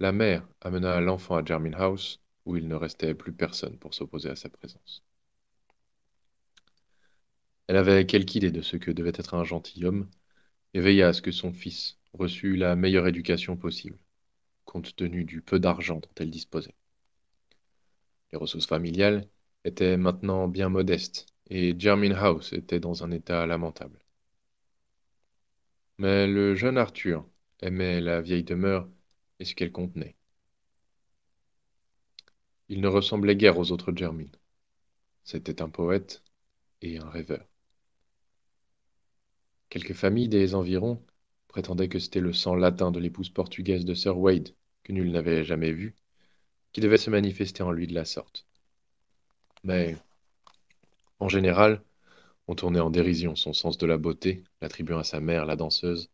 la mère amena l'enfant à Germin House, où il ne restait plus personne pour s'opposer à sa présence. Elle avait quelque idée de ce que devait être un gentilhomme, et veilla à ce que son fils reçût la meilleure éducation possible, compte tenu du peu d'argent dont elle disposait. Les ressources familiales étaient maintenant bien modestes, et germin House était dans un état lamentable. Mais le jeune Arthur aimait la vieille demeure et ce qu'elle contenait. Il ne ressemblait guère aux autres Germines. C'était un poète et un rêveur. Quelques familles des environs prétendaient que c'était le sang latin de l'épouse portugaise de Sir Wade, que nul n'avait jamais vu, qui devait se manifester en lui de la sorte. Mais, en général, on tournait en dérision son sens de la beauté, l'attribuant à sa mère, la danseuse,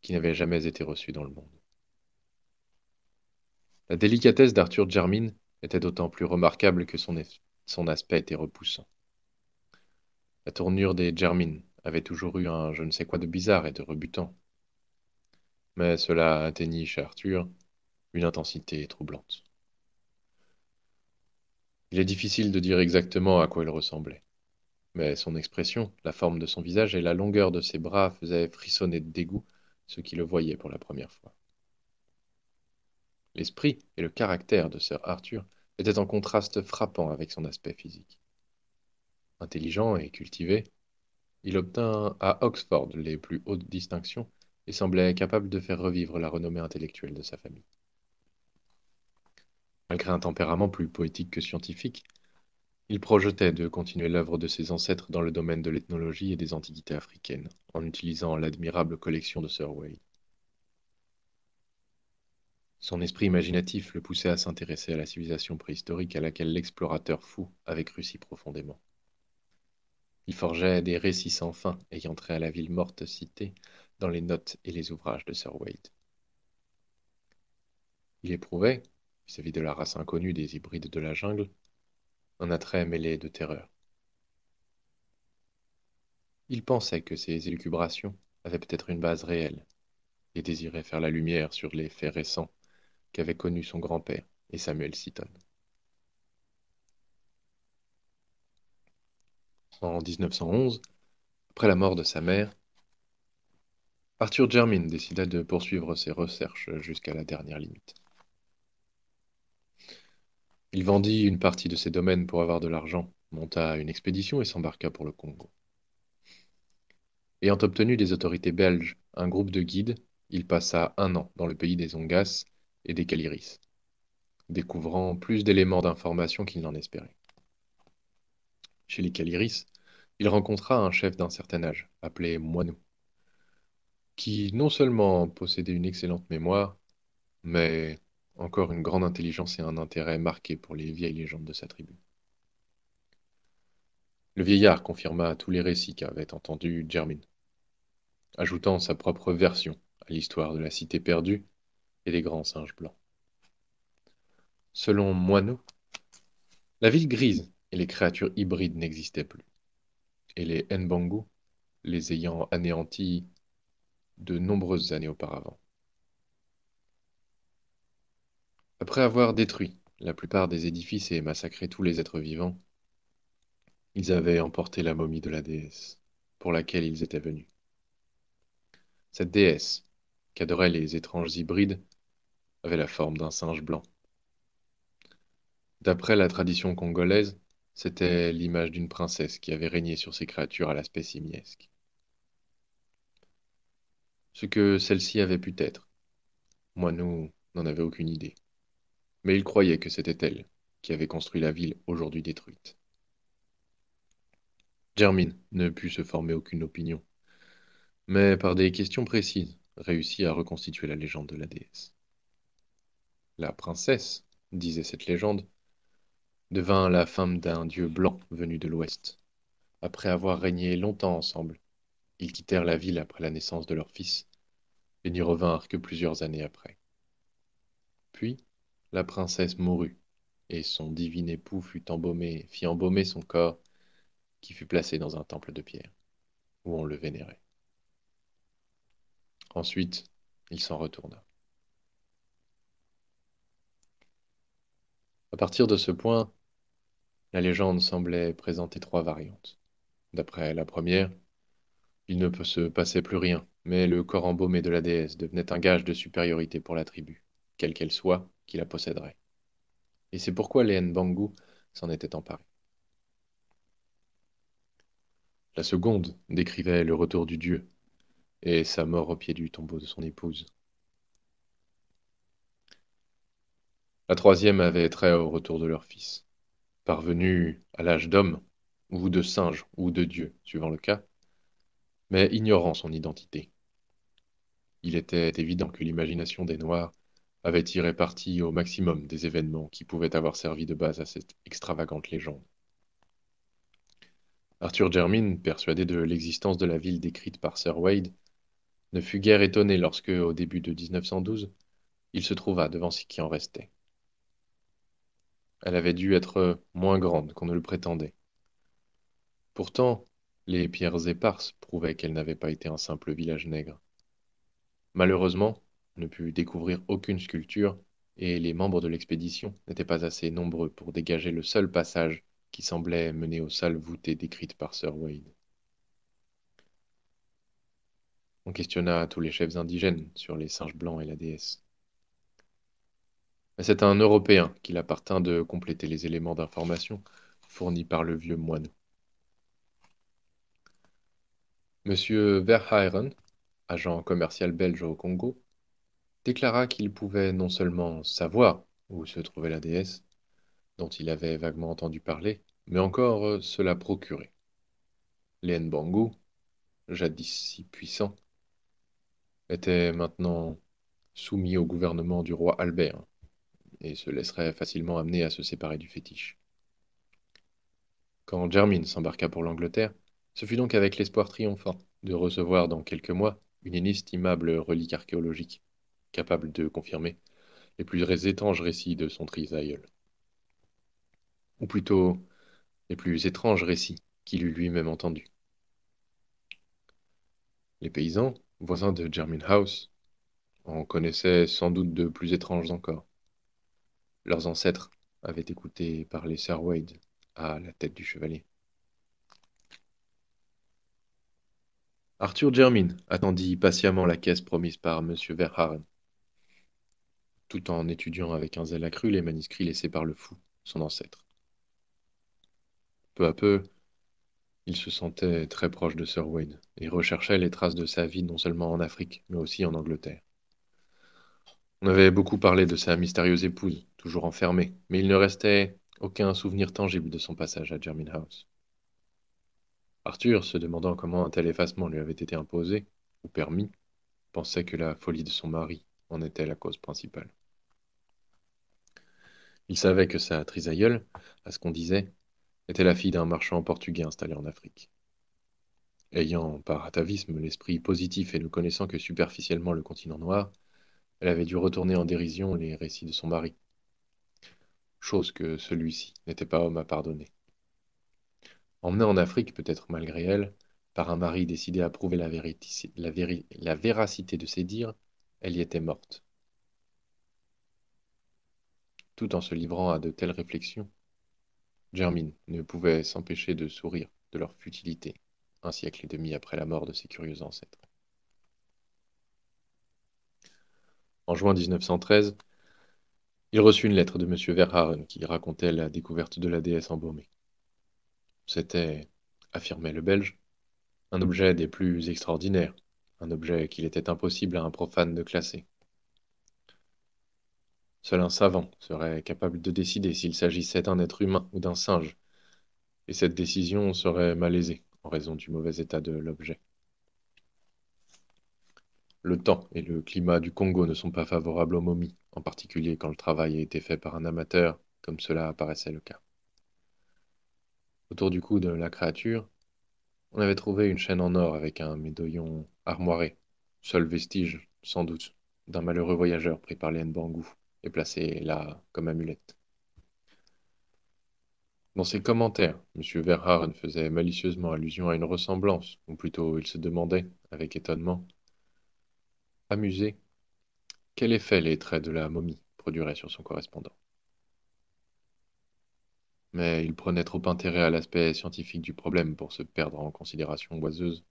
qui n'avait jamais été reçue dans le monde. La délicatesse d'Arthur Jermyn était d'autant plus remarquable que son, aspect était repoussant. La tournure des Jermyn avait toujours eu un je ne sais quoi de bizarre et de rebutant. Mais cela atteignit chez Arthur une intensité troublante. Il est difficile de dire exactement à quoi il ressemblait. Mais son expression, la forme de son visage et la longueur de ses bras faisaient frissonner de dégoût ceux qui le voyaient pour la première fois. L'esprit et le caractère de Sir Arthur étaient en contraste frappant avec son aspect physique. Intelligent et cultivé, il obtint à Oxford les plus hautes distinctions et semblait capable de faire revivre la renommée intellectuelle de sa famille. Malgré un tempérament plus poétique que scientifique, il projetait de continuer l'œuvre de ses ancêtres dans le domaine de l'ethnologie et des antiquités africaines, en utilisant l'admirable collection de Sir Wade. Son esprit imaginatif le poussait à s'intéresser à la civilisation préhistorique à laquelle l'explorateur fou avait cru si profondément. Il forgeait des récits sans fin ayant trait à la ville morte citée dans les notes et les ouvrages de Sir Wade. Il éprouvait, vis-à-vis de la race inconnue des hybrides de la jungle, un attrait mêlé de terreur. Il pensait que ces élucubrations avaient peut-être une base réelle, et désirait faire la lumière sur les faits récents qu'avaient connus son grand-père et Samuel Seaton. En 1911, après la mort de sa mère, Arthur Jermyn décida de poursuivre ses recherches jusqu'à la dernière limite. Il vendit une partie de ses domaines pour avoir de l'argent, monta une expédition et s'embarqua pour le Congo. Ayant obtenu des autorités belges un groupe de guides, il passa un an dans le pays des Ongas et des Caliris, découvrant plus d'éléments d'information qu'il n'en espérait. Chez les Caliris, il rencontra un chef d'un certain âge, appelé Moineau, qui non seulement possédait une excellente mémoire, mais encore une grande intelligence et un intérêt marqué pour les vieilles légendes de sa tribu. Le vieillard confirma tous les récits qu'avait entendus Jermin, ajoutant sa propre version à l'histoire de la cité perdue et des grands singes blancs. Selon Moineau, la ville grise et les créatures hybrides n'existaient plus, et les Nbangu les ayant anéantis de nombreuses années auparavant. Après avoir détruit la plupart des édifices et massacré tous les êtres vivants, ils avaient emporté la momie de la déesse pour laquelle ils étaient venus. Cette déesse, qu'adoraient les étranges hybrides, avait la forme d'un singe blanc. D'après la tradition congolaise, c'était l'image d'une princesse qui avait régné sur ces créatures à l'aspect simiesque. Ce que celle-ci avait pu être, moi, nous n'en avions aucune idée mais il croyait que c'était elle qui avait construit la ville aujourd'hui détruite. Germine ne put se former aucune opinion, mais par des questions précises réussit à reconstituer la légende de la déesse. La princesse, disait cette légende, devint la femme d'un dieu blanc venu de l'Ouest. Après avoir régné longtemps ensemble, ils quittèrent la ville après la naissance de leur fils et n'y revinrent que plusieurs années après. Puis, la princesse mourut, et son divin époux fut embaumé, fit embaumer son corps, qui fut placé dans un temple de pierre, où on le vénérait. Ensuite, il s'en retourna. À partir de ce point, la légende semblait présenter trois variantes. D'après la première, il ne se passait plus rien, mais le corps embaumé de la déesse devenait un gage de supériorité pour la tribu, quelle qu'elle soit, qui la posséderait. Et c'est pourquoi les Bangu s'en était emparé. La seconde décrivait le retour du dieu et sa mort au pied du tombeau de son épouse. La troisième avait trait au retour de leur fils, parvenu à l'âge d'homme, ou de singe, ou de dieu, suivant le cas, mais ignorant son identité. Il était évident que l'imagination des Noirs avait tiré parti au maximum des événements qui pouvaient avoir servi de base à cette extravagante légende. Arthur Germain, persuadé de l'existence de la ville décrite par Sir Wade, ne fut guère étonné lorsque, au début de 1912, il se trouva devant ce qui en restait. Elle avait dû être moins grande qu'on ne le prétendait. Pourtant, les pierres éparses prouvaient qu'elle n'avait pas été un simple village nègre. Malheureusement, ne put découvrir aucune sculpture, et les membres de l'expédition n'étaient pas assez nombreux pour dégager le seul passage qui semblait mener aux salles voûtées décrites par Sir Wade. On questionna tous les chefs indigènes sur les singes blancs et la déesse. Mais c'est à un Européen qu'il appartint de compléter les éléments d'information fournis par le vieux moine. Monsieur Verhaeren, agent commercial belge au Congo, déclara qu'il pouvait non seulement savoir où se trouvait la déesse, dont il avait vaguement entendu parler, mais encore euh, se la procurer. Léon jadis si puissant, était maintenant soumis au gouvernement du roi Albert, et se laisserait facilement amener à se séparer du fétiche. Quand Jermyn s'embarqua pour l'Angleterre, ce fut donc avec l'espoir triomphant de recevoir dans quelques mois une inestimable relique archéologique capable de confirmer les plus étranges récits de son trisaïeul. Ou plutôt, les plus étranges récits qu'il eût lui-même entendus. Les paysans, voisins de Jermyn House, en connaissaient sans doute de plus étranges encore. Leurs ancêtres avaient écouté parler Sir Wade à la tête du chevalier. Arthur Germain attendit patiemment la caisse promise par M. Verharen tout en étudiant avec un zèle accru les manuscrits laissés par le fou, son ancêtre. Peu à peu, il se sentait très proche de Sir Wayne et recherchait les traces de sa vie non seulement en Afrique, mais aussi en Angleterre. On avait beaucoup parlé de sa mystérieuse épouse, toujours enfermée, mais il ne restait aucun souvenir tangible de son passage à German House. Arthur, se demandant comment un tel effacement lui avait été imposé, ou permis, pensait que la folie de son mari en était la cause principale. Il savait que sa trisaïeule, à ce qu'on disait, était la fille d'un marchand portugais installé en Afrique. Ayant par atavisme l'esprit positif et ne connaissant que superficiellement le continent noir, elle avait dû retourner en dérision les récits de son mari. Chose que celui-ci n'était pas homme à pardonner. Emmenée en Afrique, peut-être malgré elle, par un mari décidé à prouver la, la véracité de ses dires, elle y était morte. Tout en se livrant à de telles réflexions, Germine ne pouvait s'empêcher de sourire de leur futilité, un siècle et demi après la mort de ses curieux ancêtres. En juin 1913, il reçut une lettre de M. Verhaeren qui racontait la découverte de la déesse embaumée. C'était, affirmait le Belge, un objet des plus extraordinaires, un objet qu'il était impossible à un profane de classer. Seul un savant serait capable de décider s'il s'agissait d'un être humain ou d'un singe, et cette décision serait malaisée en raison du mauvais état de l'objet. Le temps et le climat du Congo ne sont pas favorables aux momies, en particulier quand le travail a été fait par un amateur, comme cela apparaissait le cas. Autour du cou de la créature, on avait trouvé une chaîne en or avec un médaillon armoiré, seul vestige, sans doute, d'un malheureux voyageur pris par les Nbangou et placé là comme amulette. Dans ses commentaires, M. Verharen faisait malicieusement allusion à une ressemblance, ou plutôt il se demandait, avec étonnement, amusé, quel effet les traits de la momie produiraient sur son correspondant mais il prenait trop intérêt à l'aspect scientifique du problème pour se perdre en considération oiseuse.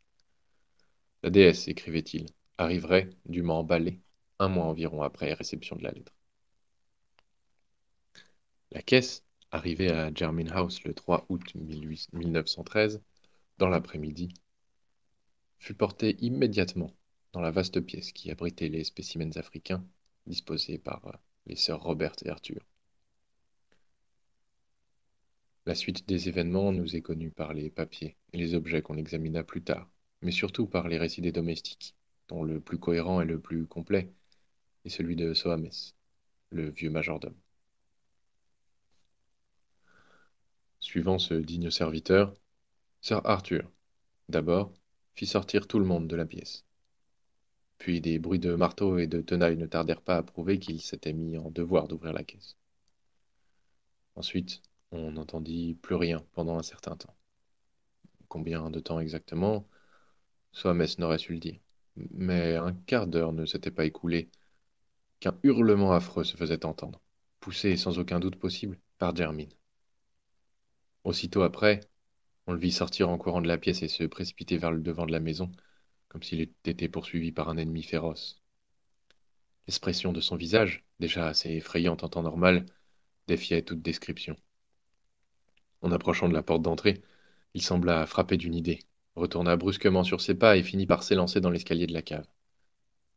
La déesse, écrivait-il, arriverait, dûment emballée, un mois environ après réception de la lettre. La caisse, arrivée à Jermyn House le 3 août 1913, dans l'après-midi, fut portée immédiatement dans la vaste pièce qui abritait les spécimens africains disposés par les sœurs Robert et Arthur. La suite des événements nous est connue par les papiers et les objets qu'on examina plus tard, mais surtout par les récits des domestiques, dont le plus cohérent et le plus complet est celui de Soames, le vieux majordome. Suivant ce digne serviteur, Sir Arthur, d'abord, fit sortir tout le monde de la pièce. Puis des bruits de marteau et de tenailles ne tardèrent pas à prouver qu'il s'était mis en devoir d'ouvrir la caisse. Ensuite, on n'entendit plus rien pendant un certain temps. Combien de temps exactement Soames n'aurait su le dire. Mais un quart d'heure ne s'était pas écoulé qu'un hurlement affreux se faisait entendre, poussé sans aucun doute possible par Germine. Aussitôt après, on le vit sortir en courant de la pièce et se précipiter vers le devant de la maison, comme s'il eût été poursuivi par un ennemi féroce. L'expression de son visage, déjà assez effrayante en temps normal, défiait toute description. En approchant de la porte d'entrée, il sembla frappé d'une idée, retourna brusquement sur ses pas et finit par s'élancer dans l'escalier de la cave.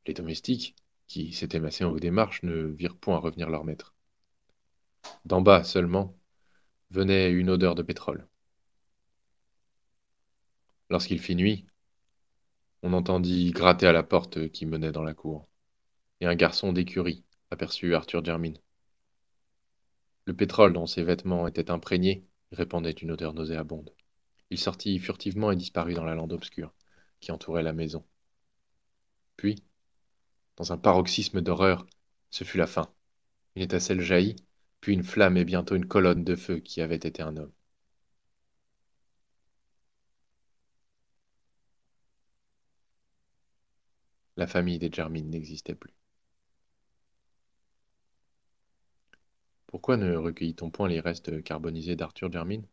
Les domestiques, qui s'étaient massés en haut des marches, ne virent point revenir leur maître. D'en bas seulement venait une odeur de pétrole. Lorsqu'il fit nuit, on entendit gratter à la porte qui menait dans la cour, et un garçon d'écurie aperçut Arthur Germine. Le pétrole dans ses vêtements était imprégné, répandait une odeur nauséabonde. Il sortit furtivement et disparut dans la lande obscure qui entourait la maison. Puis, dans un paroxysme d'horreur, ce fut la fin. Une étincelle jaillit, puis une flamme et bientôt une colonne de feu qui avait été un homme. La famille des Germines n'existait plus. Pourquoi ne recueillit-on point les restes carbonisés d'Arthur Germine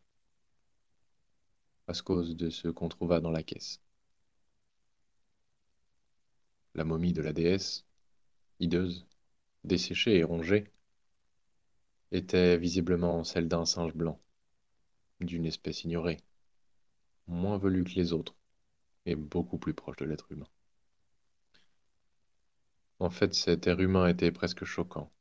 À cause de ce qu'on trouva dans la caisse. La momie de la déesse, hideuse, desséchée et rongée, était visiblement celle d'un singe blanc, d'une espèce ignorée, moins velue que les autres et beaucoup plus proche de l'être humain. En fait, cet être humain était presque choquant,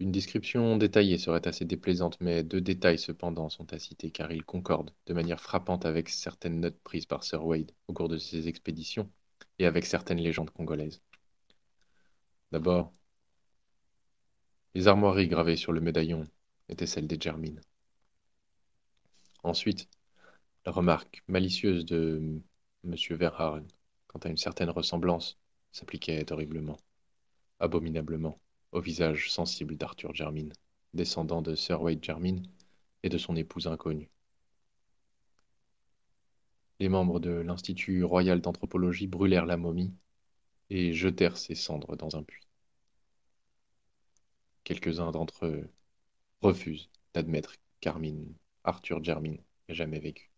une description détaillée serait assez déplaisante, mais deux détails cependant sont à citer car ils concordent de manière frappante avec certaines notes prises par Sir Wade au cours de ses expéditions et avec certaines légendes congolaises. D'abord, les armoiries gravées sur le médaillon étaient celles des Germines. Ensuite, la remarque malicieuse de M. Verhaeren quant à une certaine ressemblance s'appliquait horriblement, abominablement au visage sensible d'Arthur Germine, descendant de Sir Wade Germine et de son épouse inconnue. Les membres de l'Institut royal d'anthropologie brûlèrent la momie et jetèrent ses cendres dans un puits. Quelques-uns d'entre eux refusent d'admettre qu'Armine, Arthur Jermin ait jamais vécu.